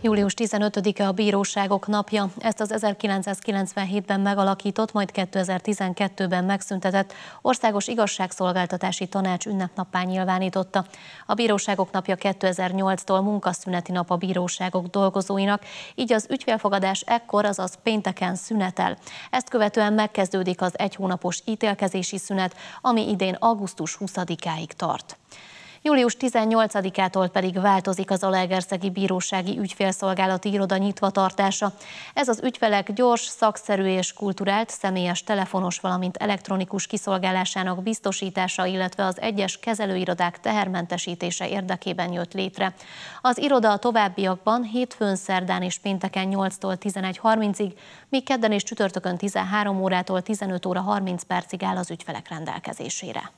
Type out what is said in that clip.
Július 15-e a Bíróságok napja. Ezt az 1997-ben megalakított, majd 2012-ben megszüntetett Országos Igazságszolgáltatási Tanács ünnepnapán nyilvánította. A Bíróságok napja 2008-tól munkaszüneti nap a bíróságok dolgozóinak, így az ügyfélfogadás ekkor, azaz pénteken szünetel. Ezt követően megkezdődik az egy hónapos ítélkezési szünet, ami idén augusztus 20-áig tart. Július 18-ától pedig változik az Alegerszegi Bírósági Ügyfélszolgálati Iroda nyitvatartása. Ez az ügyfelek gyors, szakszerű és kulturált személyes telefonos, valamint elektronikus kiszolgálásának biztosítása, illetve az egyes kezelőirodák tehermentesítése érdekében jött létre. Az iroda a továbbiakban hétfőn, szerdán és pénteken 8-tól 11.30-ig, míg kedden és csütörtökön 13 órától 15 óra 30 percig áll az ügyfelek rendelkezésére.